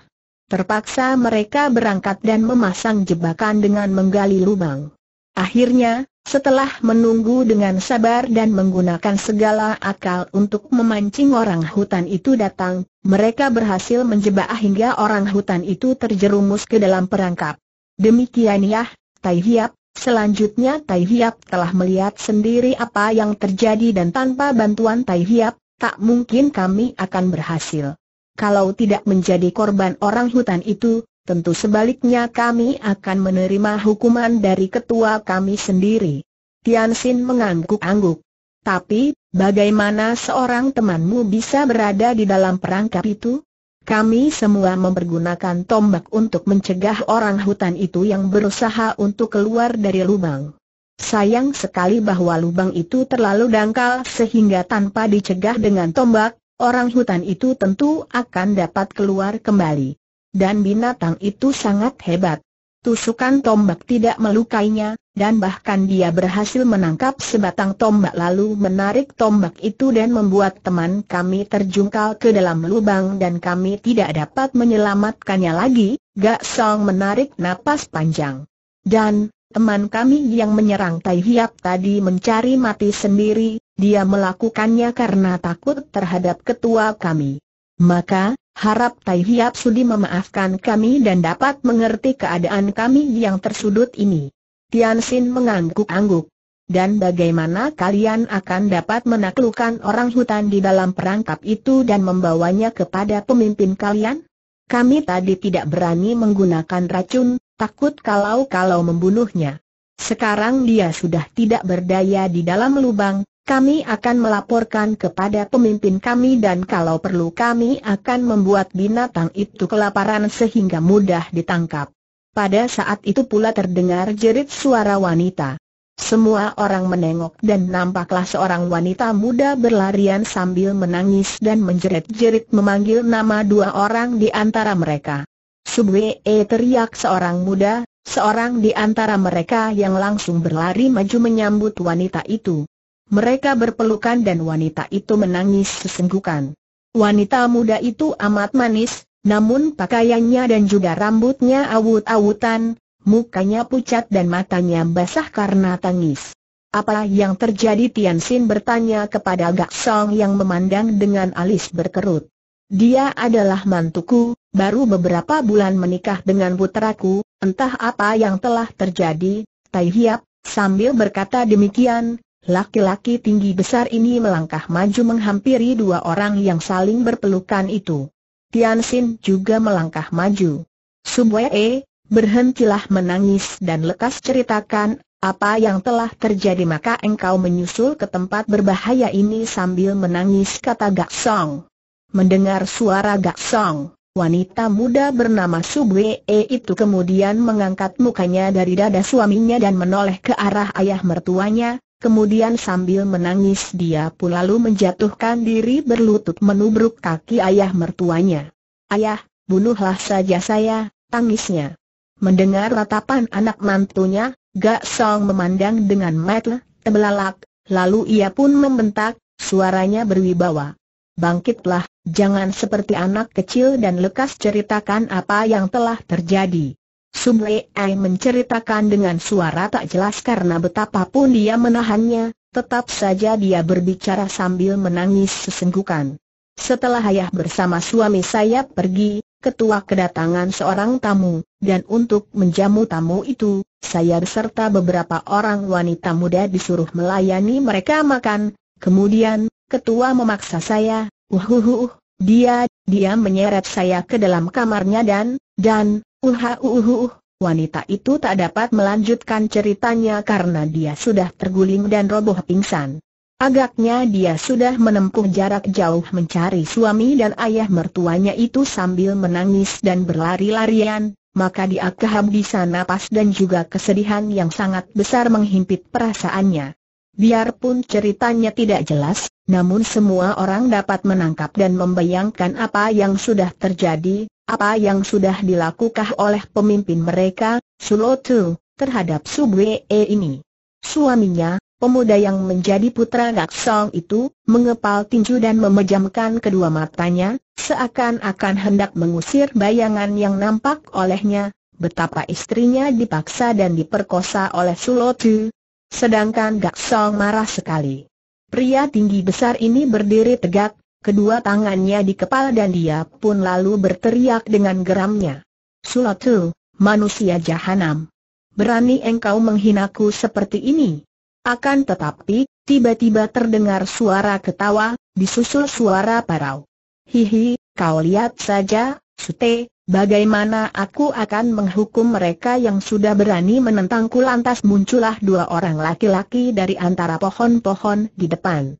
Terpaksa mereka berangkat dan memasang jebakan dengan menggali lubang. Akhirnya, setelah menunggu dengan sabar dan menggunakan segala akal untuk memancing orang hutan itu datang, mereka berhasil menjebak hingga orang hutan itu terjerumus ke dalam perangkap. Demikian ya, Tai Hiap, selanjutnya Tai Hiap telah melihat sendiri apa yang terjadi dan tanpa bantuan Tai Hiap, tak mungkin kami akan berhasil. Kalau tidak menjadi korban orang hutan itu, tentu sebaliknya kami akan menerima hukuman dari ketua kami sendiri. Tian Xin mengangguk-angguk. Tapi, bagaimana seorang temanmu bisa berada di dalam perangkap itu? Kami semua mempergunakan tombak untuk mencegah orang hutan itu yang berusaha untuk keluar dari lubang. Sayang sekali bahwa lubang itu terlalu dangkal sehingga tanpa dicegah dengan tombak, orang hutan itu tentu akan dapat keluar kembali. Dan binatang itu sangat hebat. Tusukan tombak tidak melukainya, dan bahkan dia berhasil menangkap sebatang tombak lalu menarik tombak itu dan membuat teman kami terjungkal ke dalam lubang dan kami tidak dapat menyelamatkannya lagi, Gak Song menarik napas panjang. Dan, teman kami yang menyerang Tai Hiap tadi mencari mati sendiri, dia melakukannya karena takut terhadap ketua kami. Maka, Harap Tai Hiap Sudi memaafkan kami dan dapat mengerti keadaan kami yang tersudut ini. Tian Xin mengangguk-angguk. Dan bagaimana kalian akan dapat menaklukkan orang hutan di dalam perangkap itu dan membawanya kepada pemimpin kalian? Kami tadi tidak berani menggunakan racun, takut kalau-kalau membunuhnya. Sekarang dia sudah tidak berdaya di dalam lubang, kami akan melaporkan kepada pemimpin kami dan kalau perlu kami akan membuat binatang itu kelaparan sehingga mudah ditangkap. Pada saat itu pula terdengar jerit suara wanita. Semua orang menengok dan nampaklah seorang wanita muda berlarian sambil menangis dan menjerit-jerit memanggil nama dua orang di antara mereka. Subwee teriak seorang muda, seorang di antara mereka yang langsung berlari maju menyambut wanita itu. Mereka berpelukan dan wanita itu menangis sesenggukan. Wanita muda itu amat manis, namun pakaiannya dan juga rambutnya awut-awutan, mukanya pucat dan matanya basah karena tangis. Apa yang terjadi Tian Xin bertanya kepada Gak Song yang memandang dengan alis berkerut. Dia adalah mantuku, baru beberapa bulan menikah dengan putraku, entah apa yang telah terjadi, Tai Hiap, sambil berkata demikian, Laki-laki tinggi besar ini melangkah maju menghampiri dua orang yang saling berpelukan itu. Tian Xin juga melangkah maju. Subwee, berhentilah menangis dan lekas ceritakan apa yang telah terjadi maka engkau menyusul ke tempat berbahaya ini sambil menangis kata Gak Song. Mendengar suara Gak Song, wanita muda bernama Subwee itu kemudian mengangkat mukanya dari dada suaminya dan menoleh ke arah ayah mertuanya, Kemudian sambil menangis dia pun lalu menjatuhkan diri berlutut menubruk kaki ayah mertuanya. Ayah, bunuhlah saja saya, tangisnya. Mendengar ratapan anak mantunya, Gak Song memandang dengan mata terbelalak, lalu ia pun membentak, suaranya berwibawa. Bangkitlah, jangan seperti anak kecil dan lekas ceritakan apa yang telah terjadi. Wei Ai menceritakan dengan suara tak jelas karena betapapun dia menahannya, tetap saja dia berbicara sambil menangis sesenggukan. Setelah ayah bersama suami saya pergi, ketua kedatangan seorang tamu, dan untuk menjamu tamu itu, saya beserta beberapa orang wanita muda disuruh melayani mereka makan, kemudian, ketua memaksa saya, uhuhuh, uh, uh, uh, dia, dia menyeret saya ke dalam kamarnya dan, dan, Uhuhuhu, wanita itu tak dapat melanjutkan ceritanya karena dia sudah terguling dan roboh pingsan. Agaknya dia sudah menempuh jarak jauh mencari suami dan ayah mertuanya itu sambil menangis dan berlari-larian, maka dia kehabisan napas dan juga kesedihan yang sangat besar menghimpit perasaannya. Biarpun ceritanya tidak jelas, namun semua orang dapat menangkap dan membayangkan apa yang sudah terjadi, apa yang sudah dilakukan oleh pemimpin mereka, Sulotu, terhadap Subwee ini? Suaminya, pemuda yang menjadi putra Gaksong itu, mengepal tinju dan memejamkan kedua matanya, seakan-akan hendak mengusir bayangan yang nampak olehnya, betapa istrinya dipaksa dan diperkosa oleh Sulotu. Sedangkan Gaksong marah sekali. Pria tinggi besar ini berdiri tegak, kedua tangannya di kepala dan dia pun lalu berteriak dengan geramnya. Sulatu, manusia jahanam. Berani engkau menghinaku seperti ini? Akan tetapi, tiba-tiba terdengar suara ketawa, disusul suara parau. Hihi, kau lihat saja, Sute, bagaimana aku akan menghukum mereka yang sudah berani menentangku lantas muncullah dua orang laki-laki dari antara pohon-pohon di depan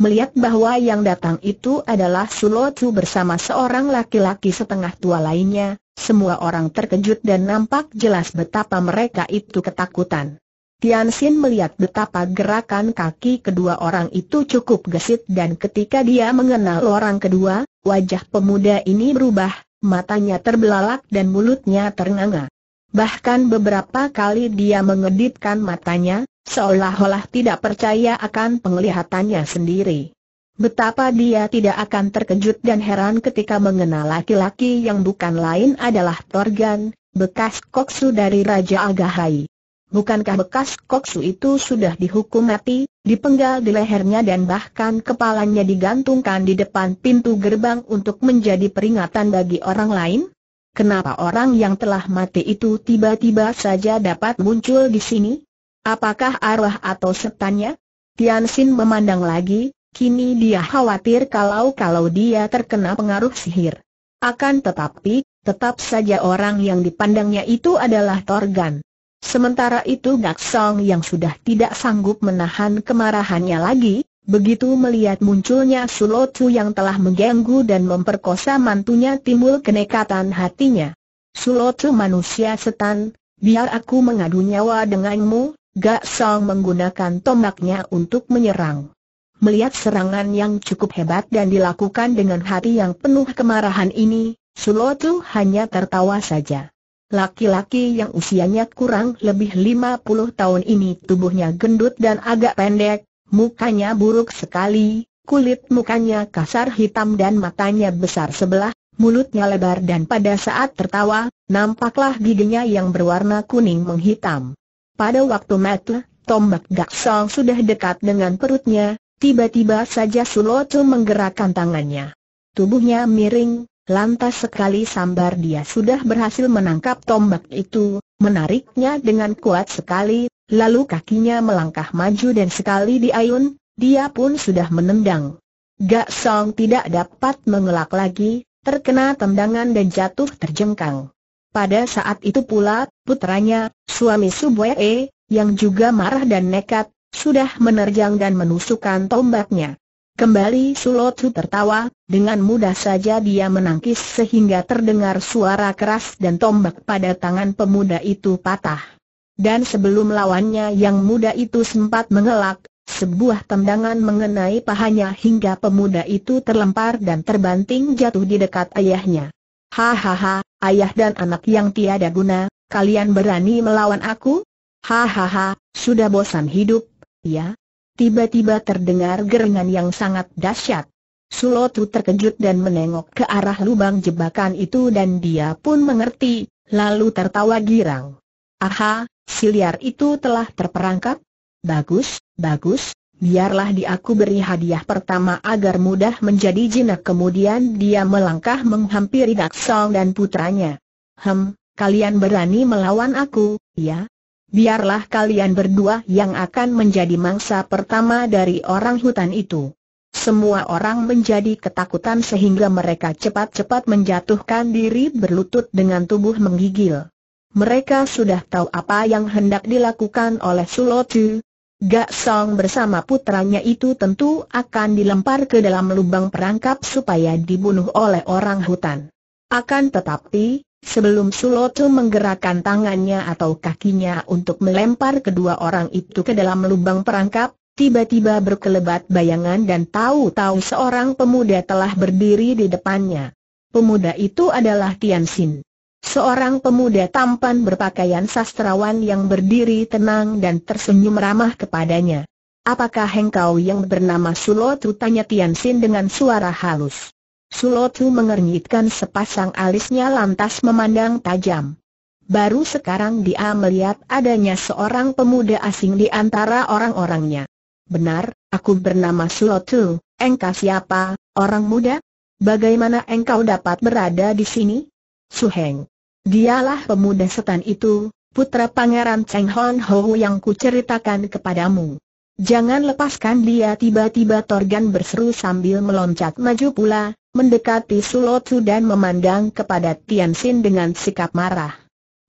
melihat bahwa yang datang itu adalah Sulotu bersama seorang laki-laki setengah tua lainnya, semua orang terkejut dan nampak jelas betapa mereka itu ketakutan. Tian Xin melihat betapa gerakan kaki kedua orang itu cukup gesit dan ketika dia mengenal orang kedua, wajah pemuda ini berubah, matanya terbelalak dan mulutnya ternganga. Bahkan beberapa kali dia mengedipkan matanya, seolah-olah tidak percaya akan penglihatannya sendiri. Betapa dia tidak akan terkejut dan heran ketika mengenal laki-laki yang bukan lain adalah Torgan, bekas koksu dari Raja Agahai. Bukankah bekas koksu itu sudah dihukum mati, dipenggal di lehernya dan bahkan kepalanya digantungkan di depan pintu gerbang untuk menjadi peringatan bagi orang lain? Kenapa orang yang telah mati itu tiba-tiba saja dapat muncul di sini? Apakah arwah atau setannya? Tian Xin memandang lagi, kini dia khawatir kalau-kalau dia terkena pengaruh sihir. Akan tetapi, tetap saja orang yang dipandangnya itu adalah Torgan. Sementara itu Gak Song yang sudah tidak sanggup menahan kemarahannya lagi, Begitu melihat munculnya Sulotu yang telah mengganggu dan memperkosa mantunya timbul kenekatan hatinya. Sulotu manusia setan, biar aku mengadu nyawa denganmu, Gak Song menggunakan tombaknya untuk menyerang. Melihat serangan yang cukup hebat dan dilakukan dengan hati yang penuh kemarahan ini, Sulotu hanya tertawa saja. Laki-laki yang usianya kurang lebih 50 tahun ini tubuhnya gendut dan agak pendek, Mukanya buruk sekali, kulit mukanya kasar hitam dan matanya besar sebelah, mulutnya lebar dan pada saat tertawa, nampaklah giginya yang berwarna kuning menghitam. Pada waktu itu, tombak Gaksong sudah dekat dengan perutnya, tiba-tiba saja Suloco menggerakkan tangannya. Tubuhnya miring, lantas sekali sambar dia sudah berhasil menangkap tombak itu, menariknya dengan kuat sekali, Lalu kakinya melangkah maju dan sekali diayun, dia pun sudah menendang. Gak Song tidak dapat mengelak lagi, terkena tendangan dan jatuh terjengkang. Pada saat itu pula, putranya, suami Subwee, yang juga marah dan nekat, sudah menerjang dan menusukkan tombaknya. Kembali Sulotu tertawa, dengan mudah saja dia menangkis sehingga terdengar suara keras dan tombak pada tangan pemuda itu patah. Dan sebelum lawannya yang muda itu sempat mengelak, sebuah tendangan mengenai pahanya hingga pemuda itu terlempar dan terbanting jatuh di dekat ayahnya. Hahaha, ayah dan anak yang tiada guna, kalian berani melawan aku? Hahaha, sudah bosan hidup, ya? Tiba-tiba terdengar gerengan yang sangat dahsyat. Sulotu terkejut dan menengok ke arah lubang jebakan itu dan dia pun mengerti, lalu tertawa girang. Aha, Siliar itu telah terperangkap? Bagus, bagus, biarlah di aku beri hadiah pertama agar mudah menjadi jinak kemudian dia melangkah menghampiri Daksong dan putranya. Hem, kalian berani melawan aku, ya? Biarlah kalian berdua yang akan menjadi mangsa pertama dari orang hutan itu. Semua orang menjadi ketakutan sehingga mereka cepat-cepat menjatuhkan diri berlutut dengan tubuh menggigil. Mereka sudah tahu apa yang hendak dilakukan oleh Sulotu. Gak Song bersama putranya itu tentu akan dilempar ke dalam lubang perangkap supaya dibunuh oleh orang hutan. Akan tetapi, sebelum Sulotu menggerakkan tangannya atau kakinya untuk melempar kedua orang itu ke dalam lubang perangkap, tiba-tiba berkelebat bayangan dan tahu-tahu seorang pemuda telah berdiri di depannya. Pemuda itu adalah Tian Xin. Seorang pemuda tampan berpakaian sastrawan yang berdiri tenang dan tersenyum ramah kepadanya. Apakah engkau yang bernama Sulotu? Tanya Xin dengan suara halus. Sulotu mengernyitkan sepasang alisnya lantas memandang tajam. Baru sekarang dia melihat adanya seorang pemuda asing di antara orang-orangnya. Benar, aku bernama Sulotu, engkau siapa, orang muda? Bagaimana engkau dapat berada di sini? Suheng, Dialah pemuda setan itu, putra pangeran Cheng Hon Ho yang kuceritakan kepadamu. Jangan lepaskan dia tiba-tiba Torgan berseru sambil meloncat maju pula, mendekati Sulotu dan memandang kepada Tian Xin dengan sikap marah.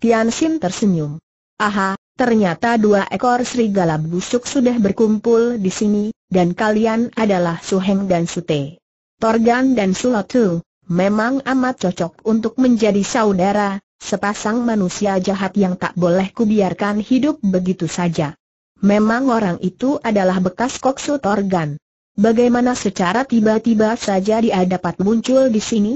Tian Xin tersenyum. Aha, ternyata dua ekor serigala busuk sudah berkumpul di sini, dan kalian adalah Su Heng dan Su Te. Torgan dan Sulotu, memang amat cocok untuk menjadi saudara, sepasang manusia jahat yang tak boleh kubiarkan hidup begitu saja. Memang orang itu adalah bekas Koksu Torgan. Bagaimana secara tiba-tiba saja dia dapat muncul di sini?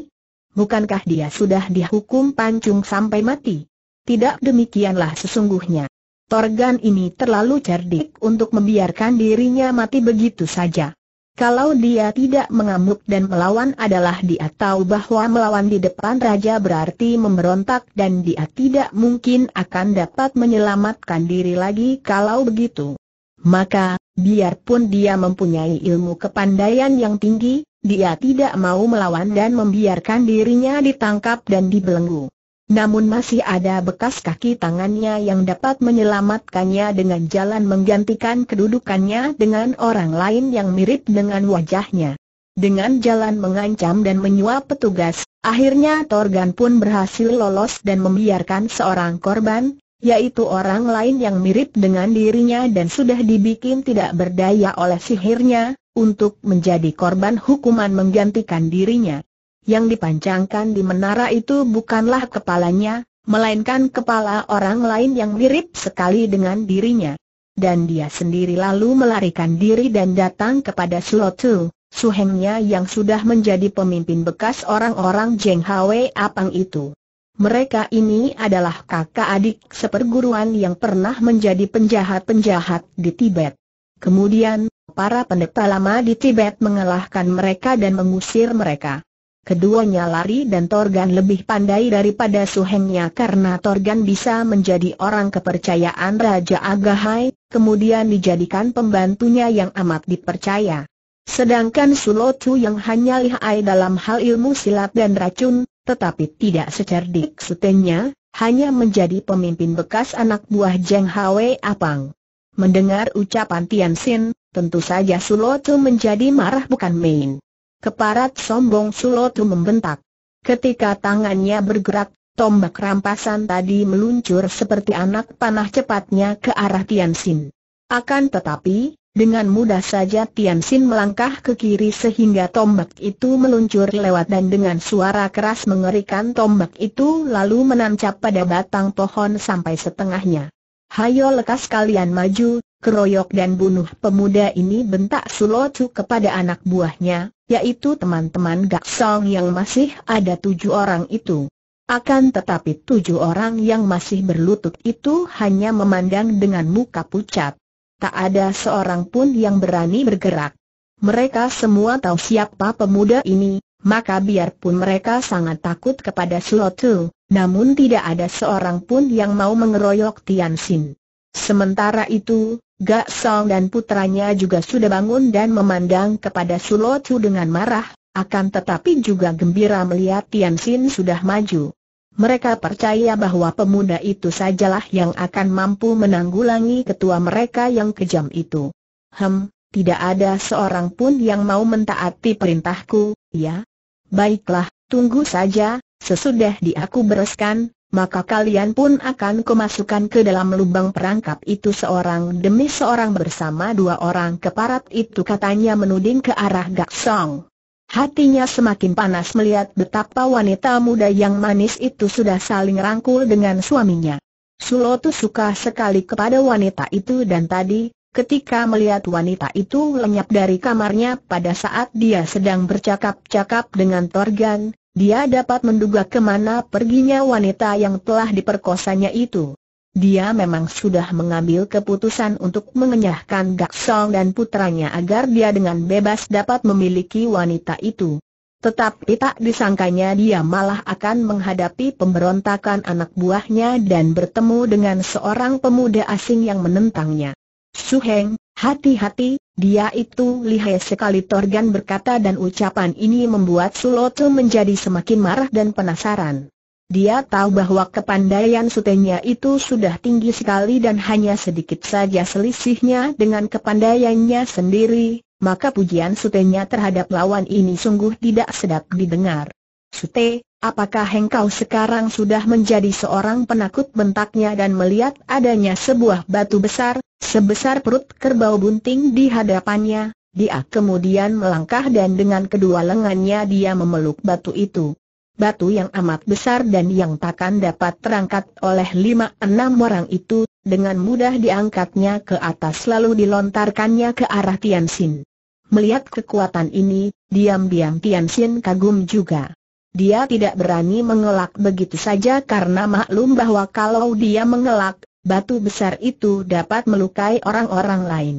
Bukankah dia sudah dihukum pancung sampai mati? Tidak demikianlah sesungguhnya. Torgan ini terlalu cerdik untuk membiarkan dirinya mati begitu saja. Kalau dia tidak mengamuk dan melawan adalah dia tahu bahwa melawan di depan raja berarti memberontak dan dia tidak mungkin akan dapat menyelamatkan diri lagi kalau begitu. Maka, biarpun dia mempunyai ilmu kepandaian yang tinggi, dia tidak mau melawan dan membiarkan dirinya ditangkap dan dibelenggu. Namun masih ada bekas kaki tangannya yang dapat menyelamatkannya dengan jalan menggantikan kedudukannya dengan orang lain yang mirip dengan wajahnya. Dengan jalan mengancam dan menyuap petugas, akhirnya Torgan pun berhasil lolos dan membiarkan seorang korban, yaitu orang lain yang mirip dengan dirinya dan sudah dibikin tidak berdaya oleh sihirnya, untuk menjadi korban hukuman menggantikan dirinya. Yang dipancangkan di menara itu bukanlah kepalanya, melainkan kepala orang lain yang mirip sekali dengan dirinya. Dan dia sendiri lalu melarikan diri dan datang kepada Sulotu, suhengnya yang sudah menjadi pemimpin bekas orang-orang Jeng Hwe Apang itu. Mereka ini adalah kakak adik seperguruan yang pernah menjadi penjahat-penjahat di Tibet. Kemudian, para pendeta lama di Tibet mengalahkan mereka dan mengusir mereka. Keduanya lari dan Torgan lebih pandai daripada Suhengnya karena Torgan bisa menjadi orang kepercayaan Raja Agahai, kemudian dijadikan pembantunya yang amat dipercaya. Sedangkan Sulotu yang hanya lihai dalam hal ilmu silat dan racun, tetapi tidak secerdik sutenya, hanya menjadi pemimpin bekas anak buah Jeng Hwe Apang. Mendengar ucapan Tian Xin, tentu saja Sulotu menjadi marah bukan main. Keparat sombong Sulotu membentak. Ketika tangannya bergerak, tombak rampasan tadi meluncur seperti anak panah cepatnya ke arah Tianxin. Akan tetapi, dengan mudah saja Tianxin melangkah ke kiri sehingga tombak itu meluncur lewat dan dengan suara keras mengerikan tombak itu lalu menancap pada batang pohon sampai setengahnya. Hayo lekas kalian maju, keroyok dan bunuh pemuda ini bentak Sulotu kepada anak buahnya, yaitu teman-teman Gak Song yang masih ada tujuh orang itu. Akan tetapi tujuh orang yang masih berlutut itu hanya memandang dengan muka pucat. Tak ada seorang pun yang berani bergerak. Mereka semua tahu siapa pemuda ini, maka biarpun mereka sangat takut kepada Sulotu, namun tidak ada seorang pun yang mau mengeroyok Tian Xin. Sementara itu, Gak Song dan putranya juga sudah bangun dan memandang kepada Chu dengan marah, akan tetapi juga gembira melihat Tian Xin sudah maju. Mereka percaya bahwa pemuda itu sajalah yang akan mampu menanggulangi ketua mereka yang kejam itu. Hem, tidak ada seorang pun yang mau mentaati perintahku, ya? Baiklah, tunggu saja, sesudah diaku bereskan, maka kalian pun akan kemasukan ke dalam lubang perangkap itu seorang demi seorang bersama dua orang keparat itu katanya menuding ke arah Gak Song. Hatinya semakin panas melihat betapa wanita muda yang manis itu sudah saling rangkul dengan suaminya. Sulotu suka sekali kepada wanita itu dan tadi, ketika melihat wanita itu lenyap dari kamarnya pada saat dia sedang bercakap-cakap dengan Torgan, dia dapat menduga kemana perginya wanita yang telah diperkosanya itu. Dia memang sudah mengambil keputusan untuk mengenyahkan Gak Song dan putranya agar dia dengan bebas dapat memiliki wanita itu. Tetapi tak disangkanya dia malah akan menghadapi pemberontakan anak buahnya dan bertemu dengan seorang pemuda asing yang menentangnya. Su Heng, hati-hati, dia itu lihai sekali Torgan berkata dan ucapan ini membuat Suloto menjadi semakin marah dan penasaran. Dia tahu bahwa kepandaian sutenya itu sudah tinggi sekali dan hanya sedikit saja selisihnya dengan kepandaiannya sendiri, maka pujian sutenya terhadap lawan ini sungguh tidak sedap didengar. Sute, apakah engkau sekarang sudah menjadi seorang penakut bentaknya dan melihat adanya sebuah batu besar, sebesar perut kerbau bunting di hadapannya, dia kemudian melangkah dan dengan kedua lengannya dia memeluk batu itu. Batu yang amat besar dan yang takkan dapat terangkat oleh lima enam orang itu, dengan mudah diangkatnya ke atas lalu dilontarkannya ke arah Tianxin. Melihat kekuatan ini, diam-diam Tianxin kagum juga. Dia tidak berani mengelak begitu saja karena maklum bahwa kalau dia mengelak, batu besar itu dapat melukai orang-orang lain.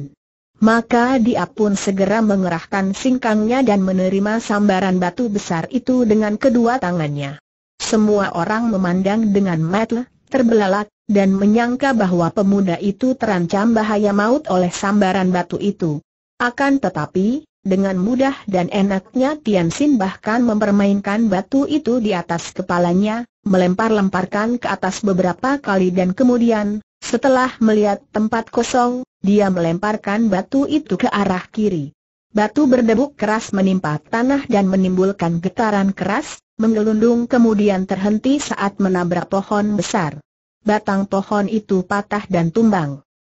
Maka dia pun segera mengerahkan singkangnya dan menerima sambaran batu besar itu dengan kedua tangannya. Semua orang memandang dengan mata terbelalak, dan menyangka bahwa pemuda itu terancam bahaya maut oleh sambaran batu itu. Akan tetapi, dengan mudah dan enaknya Tian Xin bahkan mempermainkan batu itu di atas kepalanya, melempar-lemparkan ke atas beberapa kali dan kemudian, setelah melihat tempat kosong, dia melemparkan batu itu ke arah kiri. Batu berdebuk keras menimpa tanah dan menimbulkan getaran keras, menggelundung kemudian terhenti saat menabrak pohon besar. Batang pohon itu patah dan tumbang.